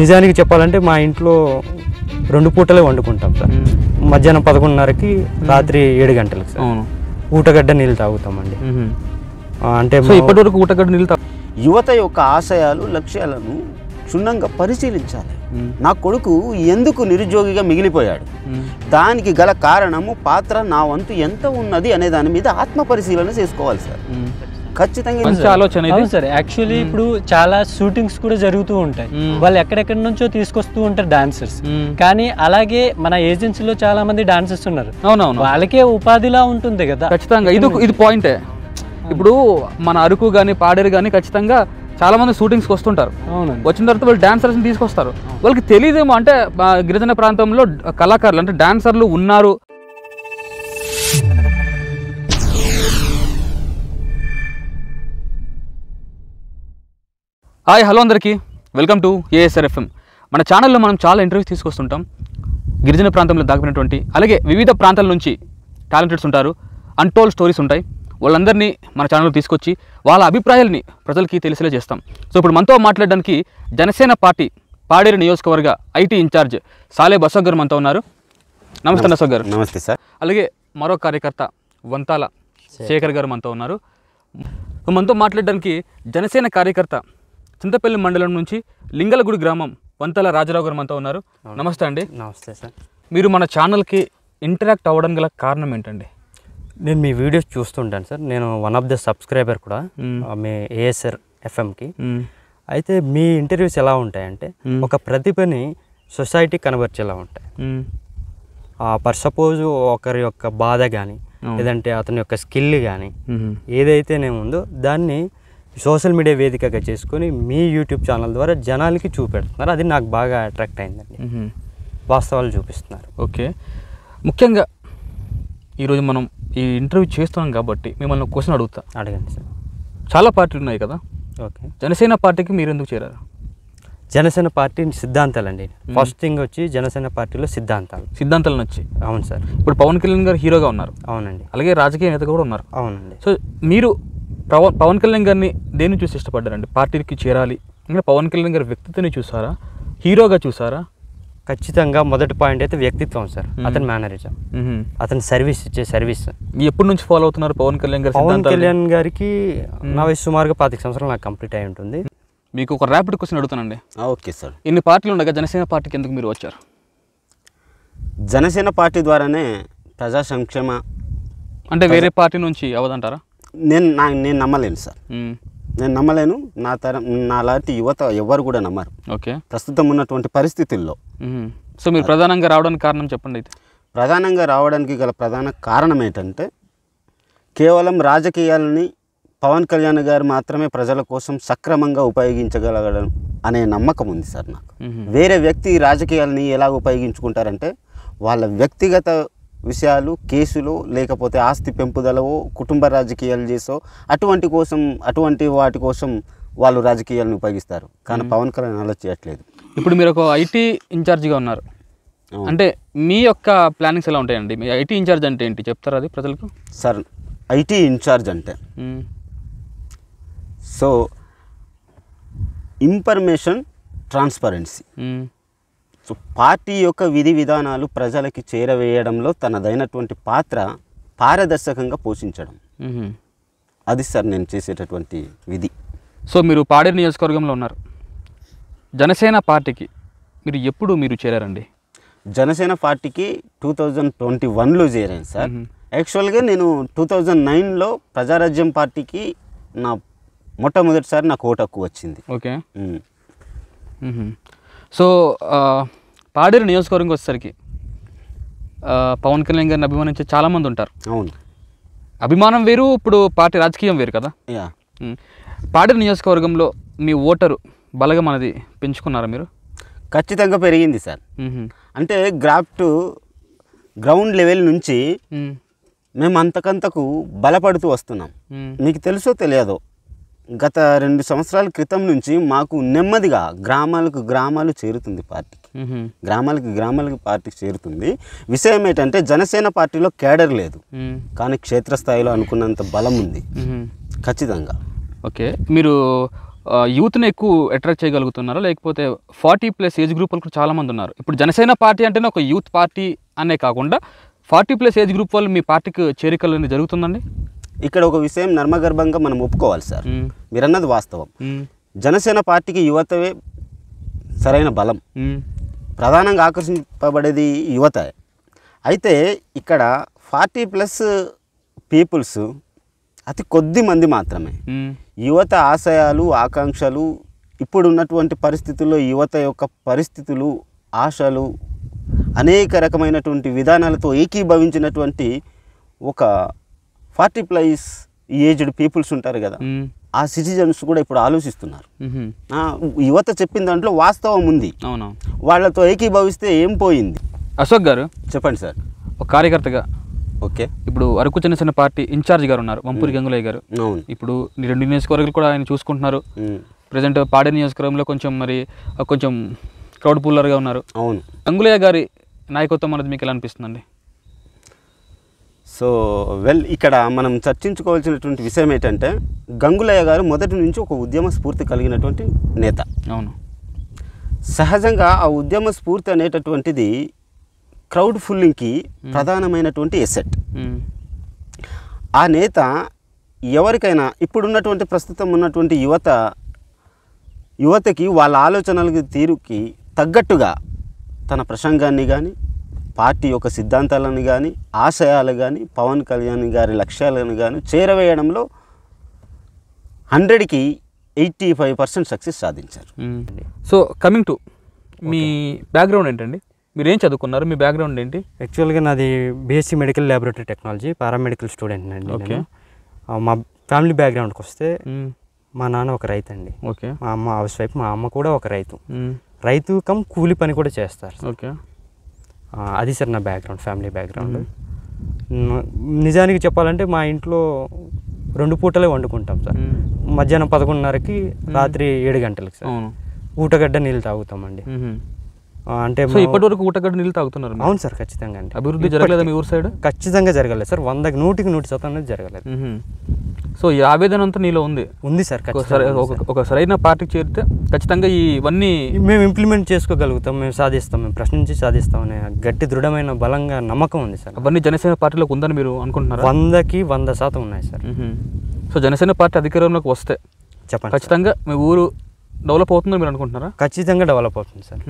నిజానికి చెప్పాలంటే మా ఇంట్లో రెండు పూటలే వండుకుంటాం సార్ మధ్యాహ్నం పదకొండున్నరకి రాత్రి ఏడు గంటలకు సార్ ఊటగడ్డ నీళ్ళు తాగుతామండి అంటే ఇప్పటివరకు ఊటగడ్డ నీళ్ళు తాగు యువత యొక్క ఆశయాలు లక్ష్యాలను క్షుణ్ణంగా పరిశీలించాలి నా కొడుకు ఎందుకు నిరుద్యోగిగా మిగిలిపోయాడు దానికి గల కారణము పాత్ర నా వంతు ఎంత ఉన్నది అనే దాని మీద ఆత్మ పరిశీలన చేసుకోవాలి సార్ ఖచ్చితంగా మంచి ఆలోచన ఇది యాక్చువల్లీ ఇప్పుడు చాలా షూటింగ్స్ కూడా జరుగుతూ ఉంటాయి వాళ్ళు ఎక్కడెక్కడి నుంచో తీసుకొస్తూ ఉంటారు డాన్సర్స్ కానీ అలాగే మన ఏజెన్సీలో చాలా మంది డాన్సర్స్ ఉన్నారు అవునవును వాళ్ళకే ఉపాధిలా ఉంటుంది కదా ఖచ్చితంగా ఇది ఇది పాయింటే ఇప్పుడు మన అరకు కానీ పాడేరు కానీ ఖచ్చితంగా చాలా మంది షూటింగ్స్కి వస్తుంటారు వచ్చిన తర్వాత వాళ్ళు డాన్సర్స్ని తీసుకొస్తారు వాళ్ళకి తెలియదేమో అంటే గిరిజన ప్రాంతంలో కళాకారులు అంటే డాన్సర్లు ఉన్నారు హాయ్ హలో అందరికీ వెల్కమ్ టు ఏఎస్ఆర్ఎఫ్ఎం మన ఛానల్లో మనం చాలా ఇంటర్వ్యూస్ తీసుకొస్తుంటాం గిరిజన ప్రాంతంలో దాగిపోయినటువంటి అలాగే వివిధ ప్రాంతాల నుంచి టాలెంటెడ్స్ ఉంటారు అన్టోల్డ్ స్టోరీస్ ఉంటాయి వాళ్ళందరినీ మన ఛానల్లో తీసుకొచ్చి వాళ్ళ అభిప్రాయాలని ప్రజలకి తెలిసేలా చేస్తాం సో ఇప్పుడు మనతో మాట్లాడడానికి జనసేన పార్టీ పాడేరు నియోజకవర్గ ఐటీ ఇన్ఛార్జ్ సాలే బసవ్ గారు మనతో ఉన్నారు నమస్తే బసవ్ గారు నమస్తే సార్ అలాగే మరో కార్యకర్త వంతాల శేఖర్ గారు మనతో ఉన్నారు మనతో మాట్లాడడానికి జనసేన కార్యకర్త చింతపల్లి మండలం నుంచి లింగలగుడి గ్రామం వంతల రాజరావు గారు మనతో ఉన్నారు నమస్తే అండి నమస్తే సార్ మీరు మన ఛానల్కి ఇంటరాక్ట్ అవ్వడం గల కారణం ఏంటండి నేను మీ వీడియోస్ చూస్తుంటాను సార్ నేను వన్ ఆఫ్ ద సబ్స్క్రైబర్ కూడా మీ ఏఎస్ఆర్ ఎఫ్ఎంకి అయితే మీ ఇంటర్వ్యూస్ ఎలా ఉంటాయంటే ఒక ప్రతిభని సొసైటీ కనబరిచేలా ఉంటాయి పర్ సపోజ్ ఒకరి యొక్క బాధ కానీ లేదంటే అతని యొక్క స్కిల్ కానీ ఏదైతేనే ఉందో దాన్ని సోషల్ మీడియా వేదికగా చేసుకొని మీ యూట్యూబ్ ఛానల్ ద్వారా జనాలకి చూపెడుతున్నారు అది నాకు బాగా అట్రాక్ట్ అయిందండి వాస్తవాలు చూపిస్తున్నారు ఓకే ముఖ్యంగా ఈరోజు మనం ఈ ఇంటర్వ్యూ చేస్తున్నాం కాబట్టి మిమ్మల్ని క్వశ్చన్ అడుగుతా అడగండి సార్ చాలా పార్టీలు ఉన్నాయి కదా ఓకే జనసేన పార్టీకి మీరు ఎందుకు చేరారు జనసేన పార్టీ సిద్ధాంతాలండి ఫస్ట్ థింగ్ వచ్చి జనసేన పార్టీలో సిద్ధాంతాలు సిద్ధాంతాలు వచ్చి అవును సార్ ఇప్పుడు పవన్ కళ్యాణ్ గారు హీరోగా ఉన్నారు అవునండి అలాగే రాజకీయ నేత కూడా ఉన్నారు అవునండి సో మీరు పవన్ పవన్ కళ్యాణ్ గారిని దేన్ని చూసి ఇష్టపడ్డారండి పార్టీకి చేరాలి ఇంకా పవన్ కళ్యాణ్ గారి వ్యక్తిత్వాన్ని చూసారా హీరోగా చూసారా ఖచ్చితంగా మొదటి పాయింట్ అయితే వ్యక్తిత్వం సార్ అతని మేనరిజం అతని సర్వీస్ ఇచ్చే సర్వీస్ ఎప్పటి నుంచి ఫాలో అవుతున్నారు పవన్ కళ్యాణ్ గారు పవన్ కళ్యాణ్ గారికి నా వయసు సుమారుగా పాతిక సంవత్సరాలు నాకు కంప్లీట్ అయి ఉంటుంది మీకు ఒక ర్యాపిడ్ క్వశ్చన్ అడుగుతానండి ఓకే సార్ ఇన్ని పార్టీలు ఉండగా జనసేన పార్టీకి ఎందుకు మీరు వచ్చారు జనసేన పార్టీ ద్వారానే ప్రజా సంక్షేమ అంటే వేరే పార్టీ నుంచి అవదంటారా నేను నా నేను నమ్మలేను సార్ నేను నమ్మలేను నా తరం నాలాంటి యువత ఎవరు కూడా నమ్మరు ఓకే ప్రస్తుతం ఉన్నటువంటి పరిస్థితుల్లో సో మీరు ప్రధానంగా రావడానికి కారణం చెప్పండి అయితే ప్రధానంగా రావడానికి గల ప్రధాన కారణం ఏంటంటే కేవలం రాజకీయాలని పవన్ కళ్యాణ్ గారు మాత్రమే ప్రజల కోసం సక్రమంగా ఉపయోగించగలగడం అనే నమ్మకం ఉంది సార్ నాకు వేరే వ్యక్తి రాజకీయాలని ఎలా ఉపయోగించుకుంటారంటే వాళ్ళ వ్యక్తిగత విషయాలు కేసులో లేకపోతే ఆస్తి పెంపుదలవో కుటుంబ రాజకీయాలు చేసో అటువంటి కోసం అటువంటి వాటి కోసం వాళ్ళు రాజకీయాలను ఉపయోగిస్తారు కానీ పవన్ కళ్యాణ్ అలా చేయట్లేదు ఇప్పుడు మీరు ఒక ఐటీ ఇన్ఛార్జిగా ఉన్నారు అంటే మీ యొక్క ప్లానింగ్స్ ఎలా ఉంటాయండి మీ ఐటీ ఇన్ఛార్జ్ అంటే ఏంటి చెప్తారు అది ప్రజలకు సార్ ఐటీ ఇన్ఛార్జ్ అంటే so information transparency so party యొక్క విధి విధానాలు ప్రజలకి చేరవేయడంలో తనదైనటువంటి పాత్ర పారదర్శకంగా పోషించడం అది సార్ నేను చేసేటటువంటి విధి సో మీరు పాడేరు నియోజకవర్గంలో ఉన్నారు జనసేన పార్టీకి మీరు ఎప్పుడు మీరు చేరారండి జనసేన పార్టీకి టూ థౌజండ్ ట్వంటీ వన్లో చేరాను సార్ యాక్చువల్గా నేను టూ థౌజండ్ నైన్లో ప్రజారాజ్యం పార్టీకి నా మొట్టమొదటిసారి నాకు ఓటు హక్కు వచ్చింది ఓకే సో పాడేరు నియోజకవర్గం వచ్చేసరికి పవన్ కళ్యాణ్ గారిని అభిమానించే చాలామంది ఉంటారు అవును అభిమానం వేరు ఇప్పుడు పార్టీ రాజకీయం వేరు కదా పాడేరు నియోజకవర్గంలో మీ ఓటరు బలగం అనేది పెంచుకున్నారా మీరు ఖచ్చితంగా పెరిగింది సార్ అంటే గ్రాఫ్ట్ గ్రౌండ్ లెవెల్ నుంచి మేము అంతకంతకు బలపడుతూ వస్తున్నాం మీకు తెలుసో తెలియదో గత రెండు సంవత్సరాల క్రితం నుంచి మాకు నెమ్మదిగా గ్రామాలకు గ్రామాలు చేరుతుంది పార్టీ గ్రామాలకు గ్రామాలకి పార్టీకి చేరుతుంది విషయం ఏంటంటే జనసేన పార్టీలో కేడర్ లేదు కానీ క్షేత్రస్థాయిలో అనుకున్నంత బలం ఉంది ఖచ్చితంగా ఓకే మీరు యూత్ని ఎక్కువ అట్రాక్ట్ చేయగలుగుతున్నారా లేకపోతే ఫార్టీ ప్లస్ ఏజ్ గ్రూపులు కూడా చాలామంది ఉన్నారు ఇప్పుడు జనసేన పార్టీ అంటేనే ఒక యూత్ పార్టీ అనే కాకుండా ఫార్టీ ప్లస్ ఏజ్ గ్రూప్ వాళ్ళు మీ పార్టీకి చేరికలు జరుగుతుందండి ఇక్కడ ఒక విషయం నర్మగర్భంగా మనం ఒప్పుకోవాలి సార్ మీరన్నది వాస్తవం జనసేన పార్టీకి యువతవే సరైన బలం ప్రధానంగా ఆకర్షింపబడేది యువత అయితే ఇక్కడ ఫార్టీ ప్లస్ పీపుల్స్ అతి కొద్ది మంది మాత్రమే యువత ఆశయాలు ఆకాంక్షలు ఇప్పుడు ఉన్నటువంటి పరిస్థితుల్లో యువత యొక్క పరిస్థితులు ఆశలు అనేక రకమైనటువంటి విధానాలతో ఏకీభవించినటువంటి ఒక ఫార్టీ ప్లస్ ఏజ్డ్ పీపుల్స్ ఉంటారు కదా ఆ సిటిజన్స్ కూడా ఇప్పుడు ఆలోచిస్తున్నారు యువత చెప్పిన దాంట్లో వాస్తవం ఉంది వాళ్ళతో ఏకీభవిస్తే ఏం పోయింది అశోక్ గారు చెప్పండి సార్ ఒక కార్యకర్తగా ఓకే ఇప్పుడు అరకు చిన్న చిన్న పార్టీ ఇన్ఛార్జ్ గారు ఉన్నారు వంపూరి గంగులయ్య గారు ఇప్పుడు రెండు నియోజకవర్గాలు కూడా ఆయన చూసుకుంటున్నారు ప్రజెంట్ పాడే నియోజకవర్గంలో కొంచెం మరి కొంచెం క్రౌడ్ పూలర్గా ఉన్నారు అవును గంగులయ్య గారి నాయకత్వం అనేది మీకు ఎలా అనిపిస్తుందండి సో వెల్ ఇక్కడ మనం చర్చించుకోవాల్సినటువంటి విషయం ఏంటంటే గంగులయ్య గారు మొదటి నుంచి ఒక ఉద్యమ స్ఫూర్తి కలిగినటువంటి నేత అవును సహజంగా ఆ ఉద్యమ స్ఫూర్తి అనేటటువంటిది క్రౌడ్ ఫుల్లింగ్కి ప్రధానమైనటువంటి ఎసెట్ ఆ నేత ఎవరికైనా ఇప్పుడున్నటువంటి ప్రస్తుతం ఉన్నటువంటి యువత యువతకి వాళ్ళ ఆలోచనలకి తీరుకి తగ్గట్టుగా తన ప్రసంగాన్ని కానీ పార్టీ యొక్క సిద్ధాంతాలను కానీ ఆశయాలు కానీ పవన్ కళ్యాణ్ గారి లక్ష్యాలను కానీ చేరవేయడంలో హండ్రెడ్కి ఎయిటీ ఫైవ్ పర్సెంట్ సక్సెస్ సాధించారు సో కమింగ్ టు మీ బ్యాక్గ్రౌండ్ ఏంటండి మీరు ఏం చదువుకున్నారు మీ బ్యాక్గ్రౌండ్ ఏంటి యాక్చువల్గా నాది BSc medical laboratory technology paramedical student అండి ఓకే మా ఫ్యామిలీ బ్యాక్గ్రౌండ్కి వస్తే మా నాన్న ఒక రైతు అండి ఓకే మా అమ్మ హౌస్ వైఫ్ మా అమ్మ కూడా ఒక రైతు రైతు కమ్ కూలి పని కూడా చేస్తారు ఓకే అది సార్ నా బ్యాక్గ్రౌండ్ ఫ్యామిలీ బ్యాక్గ్రౌండ్ నిజానికి చెప్పాలంటే మా ఇంట్లో రెండు పూటలే వండుకుంటాం సార్ మధ్యాహ్నం పదకొండున్నరకి రాత్రి ఏడు గంటలకు సార్ ఊటగడ్డ నీళ్ళు తాగుతామండి అంటే ఇప్పటి వరకు ఊటగడ్డ నీళ్ళు తాగుతున్నారు అవును సార్ ఖచ్చితంగా అండి అభివృద్ధి జరగలేదు మీ ఊరు సైడ్ ఖచ్చితంగా జరగలేదు సార్ వందకి నూటికి నూటి శాతం అనేది జరగలేదు సో ఈ ఆవేదన అంతా నీలో ఉంది ఉంది సార్ ఒక సరైన పార్టీకి చేరితే ఖచ్చితంగా ఇవన్నీ మేము ఇంప్లిమెంట్ చేసుకోగలుగుతాం మేము సాధిస్తాం మేము ప్రశ్నించి సాధిస్తాం అనే గట్టి దృఢమైన బలంగా నమ్మకం ఉంది సార్ అవన్నీ జనసేన పార్టీలోకి ఉందని మీరు అనుకుంటున్నారు వందకి వంద శాతం ఉన్నాయి సార్ సో జనసేన పార్టీ అధికారంలోకి వస్తే చెప్పండి ఖచ్చితంగా మీ ఊరు డెవలప్ అవుతుందని మీరు అనుకుంటున్నారా ఖచ్చితంగా డెవలప్ అవుతుంది సార్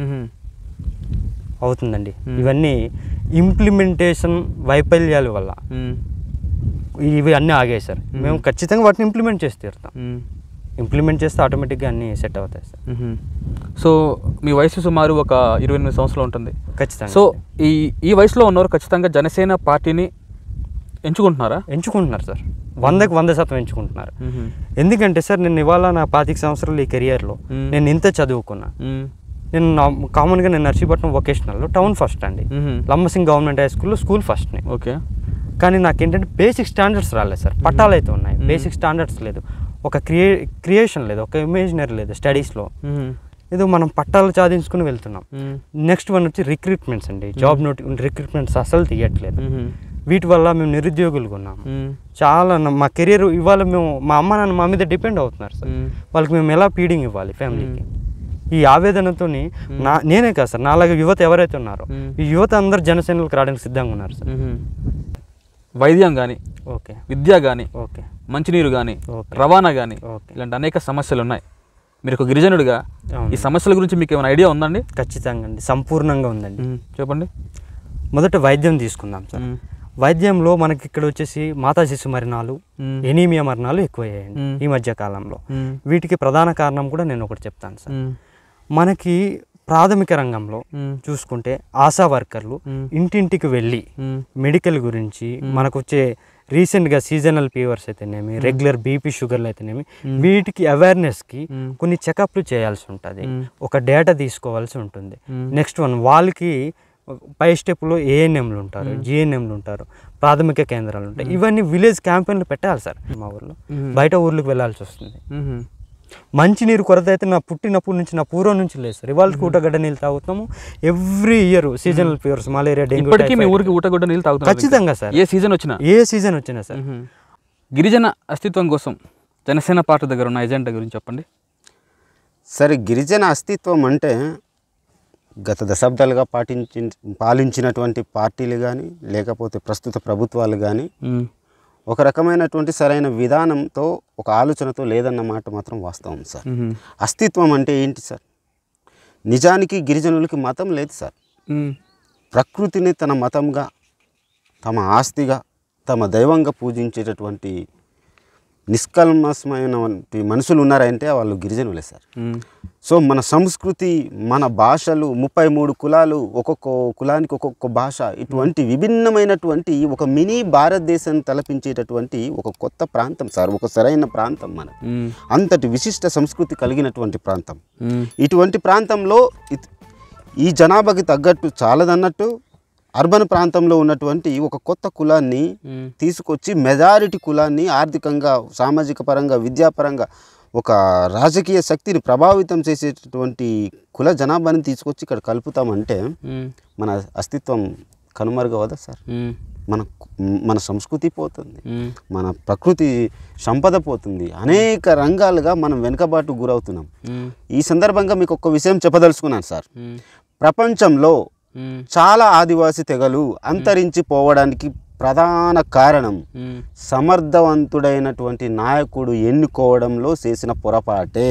అవుతుందండి ఇవన్నీ ఇంప్లిమెంటేషన్ వైఫల్యాల వల్ల ఇవి అన్నీ ఆగేశారు మేము ఖచ్చితంగా వాటిని ఇంప్లిమెంట్ చేసి తీరుతాం ఇంప్లిమెంట్ చేస్తే ఆటోమేటిక్గా అన్నీ సెట్ అవుతాయి సార్ సో మీ వయసు సుమారు ఒక ఇరవై ఎనిమిది సంవత్సరాలు ఉంటుంది ఖచ్చితంగా సో ఈ ఈ వయసులో ఉన్నవారు ఖచ్చితంగా జనసేన పార్టీని ఎంచుకుంటున్నారా ఎంచుకుంటున్నారు సార్ వందకు వంద శాతం ఎంచుకుంటున్నారు ఎందుకంటే సార్ నేను ఇవాళ నా పాతిక సంవత్సరాలు ఈ కెరియర్లో నేను ఇంత చదువుకున్నా నేను కామన్గా నేను నర్సీపట్నం వొకేషనల్ టౌన్ ఫస్ట్ అండి లంబసింగ్ గవర్నమెంట్ హై స్కూల్లో స్కూల్ ఫస్ట్ని ఓకే కానీ నాకు ఏంటంటే బేసిక్ స్టాండర్డ్స్ రాలేదు సార్ పట్టాలు అయితే ఉన్నాయి బేసిక్ స్టాండర్డ్స్ లేదు ఒక క్రియే క్రియేషన్ లేదు ఒక ఇమేజినరీ లేదు స్టడీస్లో ఏదో మనం పట్టాలు సాధించుకుని వెళ్తున్నాం నెక్స్ట్ వన్ వచ్చి రిక్రూట్మెంట్స్ అండి జాబ్ నోటి రిక్రూట్మెంట్స్ అసలు తీయట్లేదు వీటి వల్ల మేము నిరుద్యోగులుగా ఉన్నాము చాలా మా కెరీర్ ఇవాళ మేము మా అమ్మ నాన్న మా మీద డిపెండ్ అవుతున్నారు సార్ వాళ్ళకి మేము ఎలా ఫీడింగ్ ఇవ్వాలి ఫ్యామిలీకి ఈ ఆవేదనతో నా నేనే కాదు సార్ నాలాగా యువత ఎవరైతే ఉన్నారో ఈ యువత అందరు జనసేనలకు రావడానికి సిద్ధంగా ఉన్నారు సార్ వైద్యం కానీ ఓకే విద్య కానీ ఓకే మంచినీరు కానీ రవాణా కానీ ఓకే ఇలాంటి అనేక సమస్యలు ఉన్నాయి మీరు ఒక గిరిజనుడిగా ఈ సమస్యల గురించి మీకు ఏమైనా ఐడియా ఉందండి ఖచ్చితంగా అండి సంపూర్ణంగా ఉందండి చెప్పండి మొదట వైద్యం తీసుకుందాం సార్ వైద్యంలో మనకి ఇక్కడ వచ్చేసి మాతా శిశు మరణాలు ఎనీమియా మరణాలు ఎక్కువయ్యాయండి ఈ మధ్య కాలంలో వీటికి ప్రధాన కారణం కూడా నేను ఒకటి చెప్తాను సార్ మనకి ప్రాథమిక రంగంలో చూసుకుంటే ఆశా వర్కర్లు ఇంటింటికి వెళ్ళి మెడికల్ గురించి మనకు వచ్చే రీసెంట్గా సీజనల్ ఫీవర్స్ అయితేనేమి రెగ్యులర్ బీపీ షుగర్లు అయితేనేమి వీటికి అవేర్నెస్కి కొన్ని చెకప్లు చేయాల్సి ఉంటుంది ఒక డేటా తీసుకోవాల్సి ఉంటుంది నెక్స్ట్ వన్ వాళ్ళకి పై స్టెప్లో ఏఎన్ఎంలు ఉంటారు జిఎన్ఎంలు ఉంటారు ప్రాథమిక కేంద్రాలు ఉంటాయి ఇవన్నీ విలేజ్ క్యాంపెయిన్లు పెట్టాలి సార్ మా ఊర్లో బయట ఊర్లకు వెళ్ళాల్సి వస్తుంది మంచినీరు కొరత అయితే నా పుట్టినప్పటి నుంచి నా పూర్వం నుంచి లేదు సార్ ఇవాళ ఊటగడ్డ నీళ్ళు తాగుతాము every year seasonal fevers malaria dengue మీ ఊరికి ఊటగడ్డ నీళ్ళు తాగుతాం ఖచ్చితంగా సార్ ఏ సీజన్ వచ్చినా ఏ సీజన్ వచ్చినా సార్ గిరిజన అస్తిత్వం కోసం జనసేన పార్టీ దగ్గర ఉన్న ఎజెండా గురించి చెప్పండి సరే గిరిజన అస్తిత్వం అంటే గత దశాబ్దాలుగా పాటించి పాలించినటువంటి పార్టీలు కానీ లేకపోతే ప్రస్తుత ప్రభుత్వాలు కానీ ఒక రకమైనటువంటి సరైన విధానంతో ఒక ఆలోచనతో లేదన్న మాట మాత్రం వాస్తవం సార్ అస్తిత్వం అంటే ఏంటి సార్ నిజానికి గిరిజనులకి మతం లేదు సార్ ప్రకృతిని తన మతంగా తమ ఆస్తిగా తమ దైవంగా పూజించేటటువంటి నిష్కల్మసమైనటువంటి మనుషులు ఉన్నారంటే వాళ్ళు గిరిజనులే సార్ సో మన సంస్కృతి మన భాషలు ముప్పై మూడు కులాలు ఒక్కొక్క కులానికి ఒక్కొక్క భాష ఇటువంటి విభిన్నమైనటువంటి ఒక మినీ భారతదేశాన్ని తలపించేటటువంటి ఒక కొత్త ప్రాంతం సార్ ఒక సరైన ప్రాంతం మన అంతటి విశిష్ట సంస్కృతి కలిగినటువంటి ప్రాంతం ఇటువంటి ప్రాంతంలో ఈ జనాభాకి తగ్గట్టు చాలదన్నట్టు అర్బన్ ప్రాంతంలో ఉన్నటువంటి ఒక కొత్త కులాన్ని తీసుకొచ్చి మెజారిటీ కులాన్ని ఆర్థికంగా సామాజిక పరంగా విద్యాపరంగా ఒక రాజకీయ శక్తిని ప్రభావితం చేసేటటువంటి కుల జనాభాని తీసుకొచ్చి ఇక్కడ కలుపుతామంటే మన అస్తిత్వం కనుమరుగవదా సార్ మన మన సంస్కృతి పోతుంది మన ప్రకృతి సంపద పోతుంది అనేక రంగాలుగా మనం వెనుకబాటు గురవుతున్నాం ఈ సందర్భంగా మీకు ఒక విషయం చెప్పదలుచుకున్నాను సార్ ప్రపంచంలో చాలా ఆదివాసీ తెగలు అంతరించిపోవడానికి ప్రధాన కారణం సమర్థవంతుడైనటువంటి నాయకుడు ఎన్నుకోవడంలో చేసిన పొరపాటే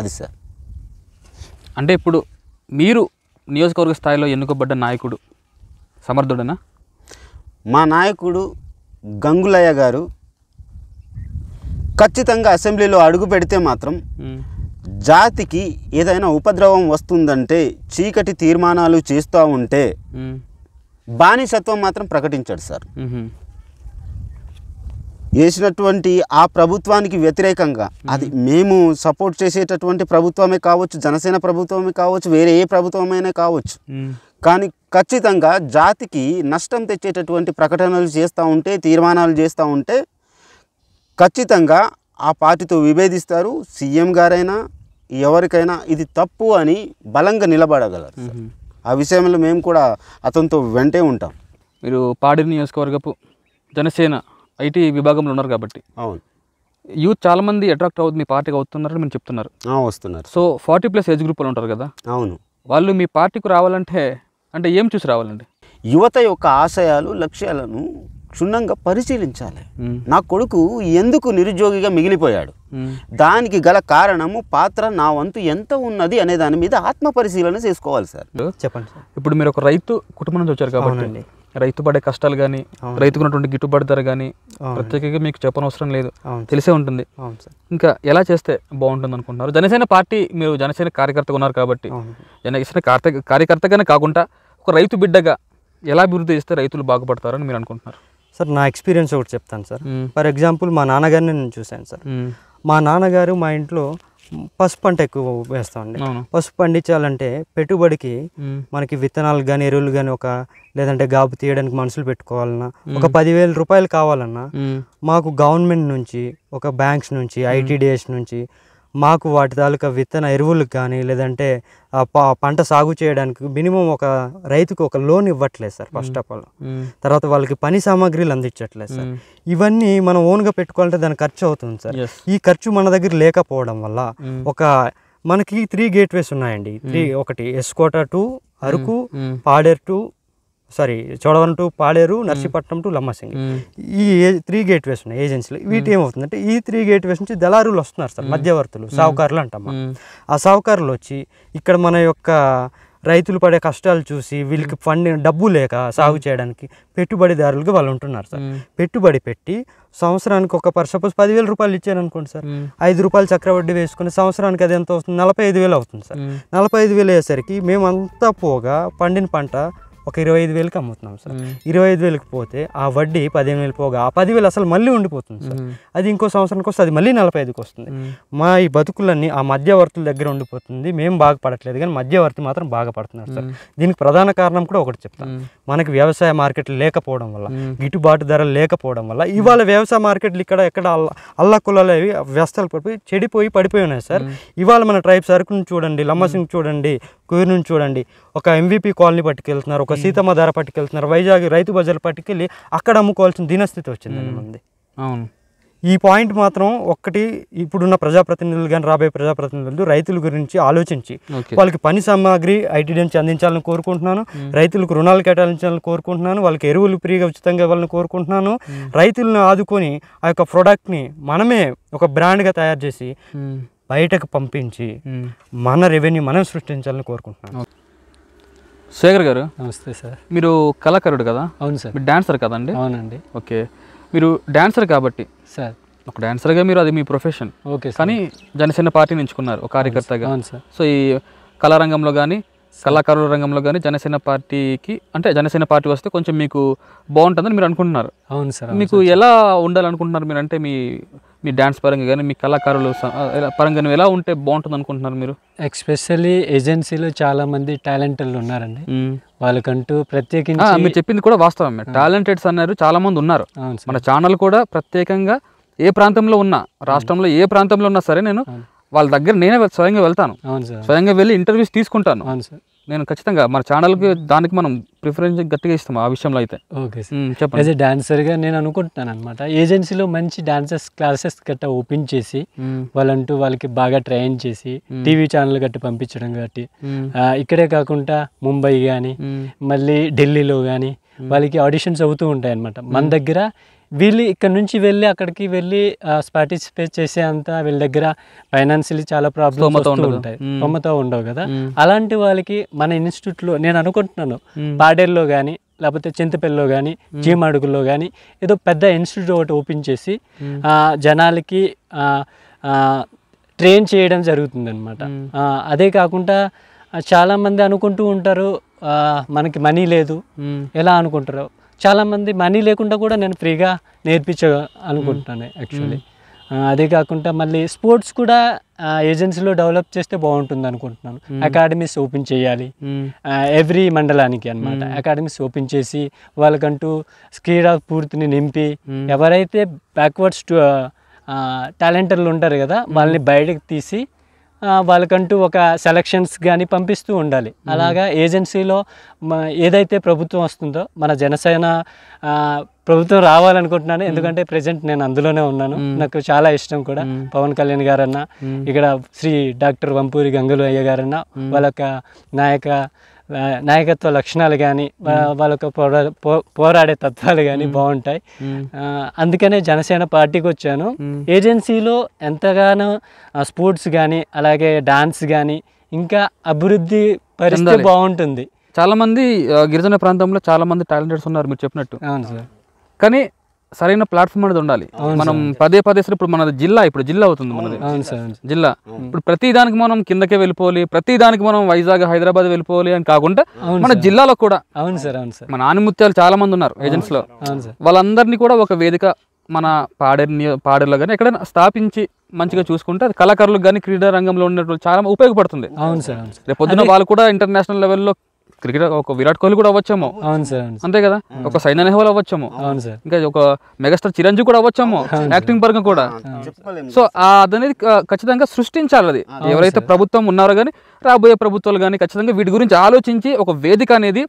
అది సార్ అంటే ఇప్పుడు మీరు నియోజకవర్గ స్థాయిలో ఎన్నుకోబడ్డ నాయకుడు సమర్థుడనా మా నాయకుడు గంగులయ్య గారు ఖచ్చితంగా అసెంబ్లీలో అడుగు పెడితే మాత్రం జాతికి ఏదైనా ఉపద్రవం వస్తుందంటే చీకటి తీర్మానాలు చేస్తూ ఉంటే బానిసత్వం మాత్రం ప్రకటించాడు సార్ చేసినటువంటి ఆ ప్రభుత్వానికి వ్యతిరేకంగా అది మేము సపోర్ట్ చేసేటటువంటి ప్రభుత్వమే కావచ్చు జనసేన ప్రభుత్వమే కావచ్చు వేరే ఏ ప్రభుత్వమైనా కావచ్చు కానీ ఖచ్చితంగా జాతికి నష్టం తెచ్చేటటువంటి ప్రకటనలు చేస్తూ ఉంటే తీర్మానాలు చేస్తూ ఉంటే ఖచ్చితంగా ఆ పార్టీతో విభేదిస్తారు సీఎం గారైనా ఎవరికైనా ఇది తప్పు అని బలంగా నిలబడగలరు ఆ విషయంలో మేము కూడా అతనితో వెంటే ఉంటాం మీరు పాడి నియోజకవర్గపు జనసేన ఐటీ విభాగంలో ఉన్నారు కాబట్టి అవును యూత్ చాలామంది అట్రాక్ట్ అవుతుంది మీ పార్టీకి అవుతున్నారని మీరు చెప్తున్నారు వస్తున్నారు so forty plus age group ఉంటారు కదా అవును వాళ్ళు మీ పార్టీకి రావాలంటే అంటే ఏం చూసి రావాలండి యువత యొక్క ఆశయాలు లక్ష్యాలను క్షుణ్ణంగా పరిశీలించాలి నా కొడుకు ఎందుకు నిరుద్యోగిగా మిగిలిపోయాడు దానికి గల కారణము పాత్ర నా వంతు ఎంత ఉన్నది అనే దాని మీద ఆత్మ పరిశీలన చేసుకోవాలి సార్ చెప్పండి సార్ ఇప్పుడు మీరు ఒక రైతు కుటుంబం నుంచి వచ్చారు కాబట్టి రైతు పడే కష్టాలు కానీ రైతుకున్నటువంటి గిట్టుబాటు ధర కానీ ప్రత్యేకంగా మీకు చెప్పనవసరం లేదు తెలిసే ఉంటుంది ఇంకా ఎలా చేస్తే బాగుంటుంది అనుకుంటున్నారు జనసేన పార్టీ మీరు జనసేన కార్యకర్తగా ఉన్నారు కాబట్టి జనసేన కార్యకర్తగానే కాకుండా ఒక రైతు బిడ్డగా ఎలా అభివృద్ధి చేస్తే రైతులు బాగుపడతారని మీరు అనుకుంటున్నారు సార్ నా ఎక్స్పీరియన్స్ ఒకటి చెప్తాను సార్ ఫర్ ఎగ్జాంపుల్ మా నాన్నగారిని నేను చూశాను సార్ మా నాన్నగారు మా ఇంట్లో పసుపు పంట ఎక్కువ వేస్తామండి పసుపు పండించాలంటే పెట్టుబడికి మనకి విత్తనాలు కానీ ఎరువులు కానీ ఒక లేదంటే గాబు తీయడానికి మనుషులు పెట్టుకోవాలన్నా ఒక పదివేల రూపాయలు కావాలన్నా మాకు గవర్నమెంట్ నుంచి ఒక బ్యాంక్స్ నుంచి ఐటీడిఎస్ నుంచి మాకు వాటి తాలూకా విత్తన ఎరువులకు కానీ లేదంటే పంట సాగు చేయడానికి మినిమం ఒక రైతుకు ఒక లోన్ ఇవ్వట్లేదు సార్ ఫస్ట్ ఆఫ్ ఆల్ తర్వాత వాళ్ళకి పని సామాగ్రిలు అందించట్లేదు సార్ ఇవన్నీ మనం ఓన్గా పెట్టుకోవాలంటే దాని ఖర్చు అవుతుంది సార్ ఈ ఖర్చు మన దగ్గర లేకపోవడం వల్ల ఒక మనకి త్రీ గేట్వేస్ ఉన్నాయండి త్రీ ఒకటి S Kota to Araku Paderu to sorry Chodavaram to Paleru Narsipatnam to Lammasingi ఈ త్రీ గేట్ వేస్ ఉన్నాయి ఏజెన్సీలు వీటి ఏమవుతుందంటే ఈ త్రీ గేట్ వేస్ నుంచి దళారులు వస్తున్నారు సార్ మధ్యవర్తులు సావుకారులు అంటామా ఆ సావుకారులు వచ్చి ఇక్కడ మన యొక్క రైతులు పడే కష్టాలు చూసి వీళ్ళకి ఫండ్ డబ్బు లేక సాగు చేయడానికి పెట్టుబడిదారులకు వాళ్ళు ఉంటున్నారు సార్ పెట్టుబడి పెట్టి సంవత్సరానికి ఒక పర్ సపోజ్ పదివేల రూపాయలు ఇచ్చారనుకోండి సార్ ఐదు రూపాయలు చక్రవడ్డీ వేసుకుని సంవత్సరానికి అది ఎంత అవుతుంది నలభై ఐదు వేలు అవుతుంది సార్ నలభై ఐదు వేలు అయ్యేసరికి మేమంతా పోగా పండిన పంట ఒక ఇరవై ఐదు వేలకి అమ్ముతున్నాం సార్ ఇరవై ఐదు వేలకు పోతే ఆ వడ్డీ పదిహేను వేలు పోగా ఆ పదివేలు అసలు మళ్ళీ ఉండిపోతుంది సార్ అది ఇంకో సంవత్సరానికి వస్తే అది మళ్ళీ నలభై ఐదుకి వస్తుంది మా ఈ బతుకులన్నీ ఆ మధ్యవర్తుల దగ్గర ఉండిపోతుంది మేము బాగుపడట్లేదు కానీ మధ్యవర్తి మాత్రం బాగుపడుతున్నారు సార్ దీనికి ప్రధాన కారణం కూడా ఒకటి చెప్తాను మనకి వ్యవసాయ మార్కెట్లు లేకపోవడం వల్ల గిట్టుబాటు ధరలు లేకపోవడం వల్ల ఇవాళ వ్యవసాయ మార్కెట్లు ఇక్కడ ఎక్కడ అల్ల కులాలు అవి వ్యవస్థలు పడిపోయి చెడిపోయి పడిపోయి ఉన్నాయి సార్ ఇవాళ మన ట్రైబ్స్ అరకును చూడండి లమ్మసింగ్ చూడండి కుయిర్ నుంచి చూడండి ఒక ఎంవీపీ కాలనీ పట్టుకెళ్తున్నారు ఒక ఒక సీతమ్మ ధర పట్టుకెళ్తున్నారు వైజాగ్ రైతు బజార్ పట్టుకెళ్ళి అక్కడ అమ్ముకోవాల్సిన దీనస్థితి వచ్చింది మంది అవును ఈ పాయింట్ మాత్రం ఒక్కటి ఇప్పుడున్న ప్రజాప్రతినిధులు కానీ రాబోయే ప్రజాప్రతినిధులు రైతుల గురించి ఆలోచించి వాళ్ళకి పని సామాగ్రి ఐటీడీఎంసీ అందించాలని కోరుకుంటున్నాను రైతులకు రుణాలు కేటాయించాలని కోరుకుంటున్నాను వాళ్ళకి ఎరువులు ఫ్రీగా ఉచితంగా ఇవ్వాలని కోరుకుంటున్నాను రైతులను ఆదుకొని ఆ యొక్క ప్రోడక్ట్ని మనమే ఒక బ్రాండ్గా తయారు చేసి బయటకు పంపించి మన రెవెన్యూ మనం సృష్టించాలని కోరుకుంటున్నాను శేఖర్ గారు నమస్తే సార్ మీరు కళాకారుడు కదా అవును సార్ మీరు డాన్సర్ కదండి అవునండి ఓకే మీరు డాన్సర్ కాబట్టి సార్ ఒక డాన్సర్గా మీరు అది మీ ప్రొఫెషన్ ఓకే కానీ జనసేన పార్టీ నుంచుకున్నారు ఒక కార్యకర్తగా అవును సార్ సో ఈ కళారంగంలో కానీ కళాకారుల రంగంలో కానీ జనసేన పార్టీకి అంటే జనసేన పార్టీ వస్తే కొంచెం మీకు బాగుంటుందని మీరు అనుకుంటున్నారు అవును సార్ మీకు ఎలా ఉండాలనుకుంటున్నారు మీరు అంటే మీ మీ డ్యాన్స్ పరంగా కానీ మీ కళాకారులు పరంగా ఎలా ఉంటే బాగుంటుంది అనుకుంటున్నారు మీరు ఎక్స్పెషల్లీ ఏజెన్సీలో చాలా మంది టాలెంటెడ్ ఉన్నారండి వాళ్ళకంటూ ప్రత్యేకంగా మీరు చెప్పింది కూడా వాస్తవం టాలెంటెడ్స్ అన్నారు చాలా మంది ఉన్నారు మన ఛానల్ కూడా ప్రత్యేకంగా ఏ ప్రాంతంలో ఉన్నా రాష్ట్రంలో ఏ ప్రాంతంలో ఉన్నా సరే నేను వాళ్ళ దగ్గర నేనే స్వయంగా వెళ్తాను స్వయంగా వెళ్ళి ఇంటర్వ్యూస్ తీసుకుంటాను నేను ఖచ్చితంగా మన ఛానల్కి దానికి మనం ప్రిఫరెన్స్ గట్టిగా ఇస్తాం ఆ విషయంలో అయితే ఓకే సార్ యాజ్ ఎ డాన్సర్గా నేను అనుకుంటున్నాను అనమాట ఏజెన్సీలో మంచి డాన్సర్స్ క్లాసెస్ గట్ట ఓపెన్ చేసి వాళ్ళంటూ వాళ్ళకి బాగా ట్రైన్ చేసి టీవీ ఛానల్ గట్ట పంపించడం కాబట్టి ఇక్కడే కాకుండా ముంబై కానీ మళ్ళీ ఢిల్లీలో కానీ వాళ్ళకి ఆడిషన్స్ అవుతూ ఉంటాయి అనమాట మన దగ్గర వీళ్ళు ఇక్కడ నుంచి వెళ్ళి అక్కడికి వెళ్ళి పార్టిసిపేట్ చేసే అంత వీళ్ళ దగ్గర ఫైనాన్షియలీ చాలా ప్రాబ్లమ్స్ ఉంటాయి తొమ్మతో ఉండవు కదా అలాంటి వాళ్ళకి మన ఇన్స్టిట్యూట్లో నేను అనుకుంటున్నాను పాడేరులో కానీ లేకపోతే చింతపల్లిలో కానీ జీమ్ అడుగుల్లో కానీ ఏదో పెద్ద ఇన్స్టిట్యూట్ ఒకటి ఓపెన్ చేసి జనాలకి ట్రైన్ చేయడం జరుగుతుంది అనమాట అదే కాకుండా చాలామంది అనుకుంటూ ఉంటారు మనకి మనీ లేదు ఎలా అనుకుంటారు చాలామంది మనీ లేకుండా కూడా నేను ఫ్రీగా నేర్పించ యాక్చువల్లీ అదే కాకుండా మళ్ళీ స్పోర్ట్స్ కూడా ఏజెన్సీలో డెవలప్ చేస్తే బాగుంటుంది అనుకుంటున్నాను అకాడమీస్ ఓపెన్ చేయాలి ఎవ్రీ మండలానికి అనమాట అకాడమీస్ ఓపెన్ చేసి వాళ్ళకంటూ క్రీడా పూర్తిని నింపి ఎవరైతే బ్యాక్వర్డ్స్ టాలెంటర్లు ఉంటారు కదా వాళ్ళని బయటకు తీసి వాళ్ళకంటూ ఒక సెలక్షన్స్ కానీ పంపిస్తూ ఉండాలి అలాగా ఏజెన్సీలో ఏదైతే ప్రభుత్వం వస్తుందో మన జనసేన ప్రభుత్వం రావాలనుకుంటున్నాను ఎందుకంటే ప్రజెంట్ నేను అందులోనే ఉన్నాను నాకు చాలా ఇష్టం కూడా పవన్ కళ్యాణ్ గారన్నా ఇక్కడ శ్రీ డాక్టర్ వంపూరి గంగులు అయ్య గారన్నా వాళ్ళ నాయక నాయకత్వ లక్షణాలు కానీ వాళ్ళకు పోరాడే తత్వాలు కానీ బాగుంటాయి అందుకనే జనసేన పార్టీకి వచ్చాను ఏజెన్సీలో ఎంతగానో స్పోర్ట్స్ కానీ అలాగే డాన్స్ కానీ ఇంకా అభివృద్ధి పరిస్థితి బాగుంటుంది చాలామంది గిరిజన ప్రాంతంలో చాలామంది టాలెంటెడ్స్ ఉన్నారు మీరు చెప్పినట్టు అవును సార్ కానీ సరైన ప్లాట్ఫామ్ అనేది ఉండాలి మనం పదే పదే సరే ఇప్పుడు మన జిల్లా ఇప్పుడు జిల్లా అవుతుంది మనది జిల్లా ఇప్పుడు ప్రతి దానికి మనం కిందకే వెళ్ళిపోవాలి ప్రతి దానికి మనం వైజాగ్ హైదరాబాద్ వెళ్ళిపోవాలి అని కాకుండా మన జిల్లాలో కూడా అవును సార్ అవును సార్ మన ఆనిమత్యాలు చాలా మంది ఉన్నారు ఏజెంట్స్ లో వాళ్ళందరినీ కూడా ఒక వేదిక మన పాడేని పాడేలో కానీ ఎక్కడైనా స్థాపించి మంచిగా చూసుకుంటే అది కళాకారులకు కానీ క్రీడా రంగంలో ఉన్నట్టు చాలా ఉపయోగపడుతుంది అవును సార్ రేపు పొద్దున వాళ్ళు కూడా ఇంటర్నేషనల్ లెవెల్లో క్రికెట్ ఒక విరాట్ కోహ్లీ కూడా అవ్వచ్చాము అవును సార్ అంతే కదా ఒక సైనా నెహ్వాల్ అవ్వచ్చాము అవును సార్ ఇంకా ఒక మెగాస్టార్ చిరంజీవి కూడా అవ్వచ్చాము యాక్టింగ్ పరంగా కూడా సో అదనేది ఖచ్చితంగా సృష్టించాలి అది ఎవరైతే ప్రభుత్వం ఉన్నారో కానీ రాబోయే ప్రభుత్వాలు కానీ ఖచ్చితంగా వీటి గురించి ఆలోచించి ఒక వేదిక అనేది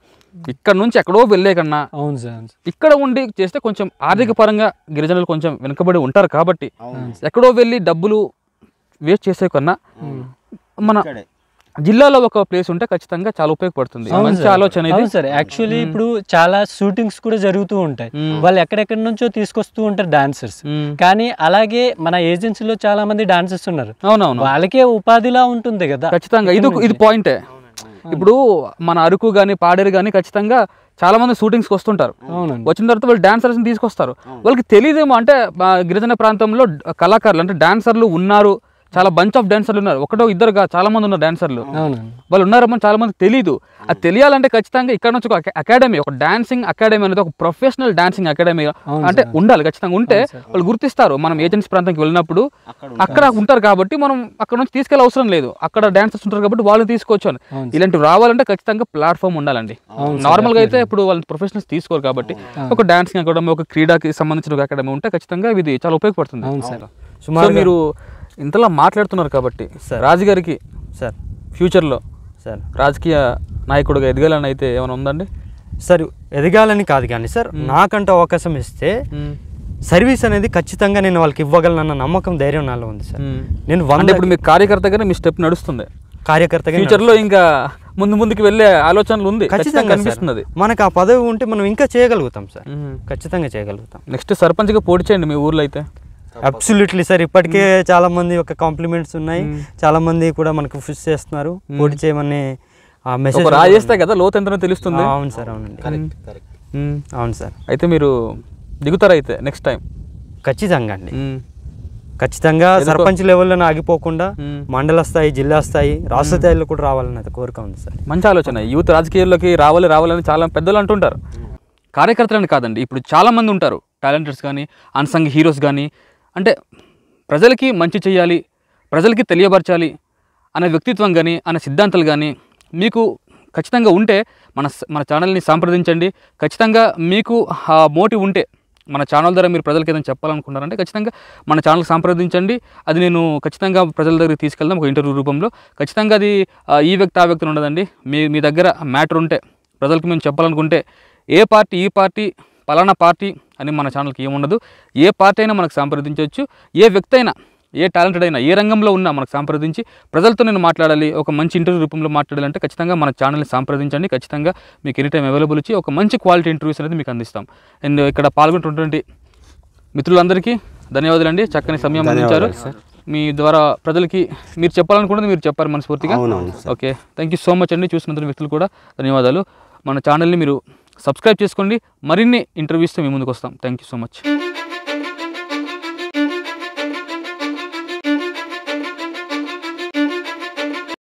ఇక్కడ నుంచి ఎక్కడో వెళ్ళే కన్నా అవును సార్ ఇక్కడ ఉండి చేస్తే కొంచెం ఆర్థిక పరంగా గిరిజనులు కొంచెం వెనుకబడి ఉంటారు కాబట్టి ఎక్కడో వెళ్ళి డబ్బులు వేస్ట్ చేసే కన్నా మన జిల్లాలో ఒక ప్లేస్ ఉంటే ఖచ్చితంగా చాలా ఉపయోగపడుతుంది మంచి ఆలోచన సార్ యాక్చువల్లీ ఇప్పుడు చాలా షూటింగ్స్ కూడా జరుగుతూ ఉంటాయి వాళ్ళు ఎక్కడెక్కడి నుంచో తీసుకొస్తూ ఉంటారు డాన్సర్స్ కానీ అలాగే మన ఏజెన్సీలో చాలా మంది డాన్సర్స్ ఉన్నారు అవునవును వాళ్ళకే ఉపాధిలా ఉంటుంది కదా ఖచ్చితంగా ఇది ఇది పాయింటే ఇప్పుడు మన అరకు కానీ పాడేరు కానీ ఖచ్చితంగా చాలా మంది షూటింగ్స్ వస్తుంటారు వచ్చిన తర్వాత వాళ్ళు డాన్సర్స్ తీసుకొస్తారు వాళ్ళకి తెలియదేమో అంటే గిరిజన ప్రాంతంలో కళాకారులు అంటే డాన్సర్లు ఉన్నారు చాలా బంచ్ ఆఫ్ డాన్సర్లు ఉన్నారు ఒకటో ఇద్దరు చాలా మంది ఉన్నారు డాన్సర్లు వాళ్ళు ఉన్నారమ్మని చాలా మంది తెలియదు అది తెలియాలంటే ఖచ్చితంగా ఇక్కడ నుంచి ఒక అకాడమీ ఒక డాన్సింగ్ అకాడమీ అనేది ఒక ప్రొఫెషనల్ డాన్సింగ్ అకాడమీ అంటే ఉండాలి ఖచ్చితంగా ఉంటే వాళ్ళు గుర్తిస్తారు మనం ఏజెన్సీ ప్రాంతానికి వెళ్ళినప్పుడు అక్కడ ఉంటారు కాబట్టి మనం అక్కడ నుంచి తీసుకెళ్ళే అవసరం లేదు అక్కడ డాన్సర్స్ ఉంటారు కాబట్టి వాళ్ళు తీసుకొచ్చాను ఇలాంటివి రావాలంటే ఖచ్చితంగా ప్లాట్ఫామ్ ఉండాలండి నార్మల్గా అయితే ఇప్పుడు వాళ్ళు ప్రొఫెషనల్స్ తీసుకోరు కాబట్టి ఒక డాన్సింగ్ అకాడమీ ఒక క్రీడాకి సంబంధించిన అకాడమీ ఉంటే ఖచ్చితంగా ఇది చాలా ఉపయోగపడుతుంది సుమారు మీరు ఇంతలా మాట్లాడుతున్నారు కాబట్టి సార్ రాజుగారికి సార్ ఫ్యూచర్లో సార్ రాజకీయ నాయకుడిగా ఎదగాలని అయితే ఏమైనా ఉందండి సార్ ఎదగాలని కాదు కానీ సార్ నాకంటే అవకాశం ఇస్తే సర్వీస్ అనేది ఖచ్చితంగా నేను వాళ్ళకి ఇవ్వగలనన్న నమ్మకం ధైర్యం నాలో ఉంది సార్ నేను వంద ఇప్పుడు మీ కార్యకర్తగానే మీ స్టెప్ నడుస్తుంది కార్యకర్తగా ఫ్యూచర్లో ఇంకా ముందు ముందుకు వెళ్ళే ఆలోచనలు ఉంది ఖచ్చితంగా అనిపిస్తుంది మనకు ఆ పదవి ఉంటే మనం ఇంకా చేయగలుగుతాం సార్ ఖచ్చితంగా చేయగలుగుతాం నెక్స్ట్ సర్పంచ్గా పోటీ చేయండి మీ ఊర్లో అయితే అబ్సల్యూట్లీ సార్ ఇప్పటికే చాలా మంది ఒక కాంప్లిమెంట్స్ ఉన్నాయి చాలా మంది కూడా మనకు ఫిష్ చేస్తున్నారు పోటీ చేయమని మెసేజ్ రాజేస్తే కదా లోతు ఎంత తెలుస్తుంది అవును సార్ అవునండి అవును సార్ అయితే మీరు దిగుతారు అయితే నెక్స్ట్ టైం ఖచ్చితంగా అండి ఖచ్చితంగా సర్పంచ్ లెవెల్లో ఆగిపోకుండా మండల స్థాయి జిల్లా స్థాయి రాష్ట్ర స్థాయిలో కూడా రావాలని అయితే కోరిక ఉంది సార్ మంచి ఆలోచన యూత్ రాజకీయాల్లోకి రావాలి రావాలని చాలా పెద్దలు అంటుంటారు కార్యకర్తలని కాదండి ఇప్పుడు చాలామంది ఉంటారు టాలెంటర్స్ కానీ అన్సంగ్ హీరోస్ కానీ అంటే ప్రజలకి మంచి చేయాలి ప్రజలకి తెలియపరచాలి అనే వ్యక్తిత్వం కానీ అనే సిద్ధాంతాలు కానీ మీకు ఖచ్చితంగా ఉంటే మన మన ఛానల్ని సంప్రదించండి ఖచ్చితంగా మీకు ఆ మోటివ్ ఉంటే మన ఛానల్ ద్వారా మీరు ప్రజలకి ఏదైనా చెప్పాలనుకున్నారంటే ఖచ్చితంగా మన ఛానల్ సంప్రదించండి అది నేను ఖచ్చితంగా ప్రజల దగ్గరికి తీసుకెళ్దాం ఒక ఇంటర్వ్యూ రూపంలో ఖచ్చితంగా అది ఈ వ్యక్తి ఆ వ్యక్తిని ఉండదండి మీ మీ దగ్గర మ్యాటర్ ఉంటే ప్రజలకు మేము చెప్పాలనుకుంటే ఏ పార్టీ ఈ పార్టీ పలానా పార్టీ అని మన ఛానల్కి ఏముండదు ఏ పార్టీ అయినా మనకు సంప్రదించవచ్చు ఏ వ్యక్తి అయినా ఏ టాలెంటెడ్ అయినా ఏ రంగంలో ఉన్నా మనకు సంప్రదించి ప్రజలతో నేను మాట్లాడాలి ఒక మంచి ఇంటర్వ్యూ రూపంలో మాట్లాడాలంటే ఖచ్చితంగా మన ఛానల్ని సంప్రదించండి ఖచ్చితంగా మీకు ఎనీ టైం అవైలబుల్ ఇచ్చి ఒక మంచి క్వాలిటీ ఇంటర్వ్యూస్ అనేది మీకు అందిస్తాం అండ్ ఇక్కడ పాల్గొంటున్నటువంటి మిత్రులందరికీ ధన్యవాదాలు అండి చక్కని సమయం అందించారు మీ ద్వారా ప్రజలకి మీరు చెప్పాలనుకున్నది మీరు చెప్పారు మనస్ఫూర్తిగా okay thank you so much అండి చూసినందుకు వ్యక్తులు కూడా ధన్యవాదాలు మన ఛానల్ని మీరు సబ్స్క్రైబ్ చేసుకోండి మరిన్ని ఇంటర్వ్యూస్తో మీ ముందుకు వస్తాం థ్యాంక్ సో మచ్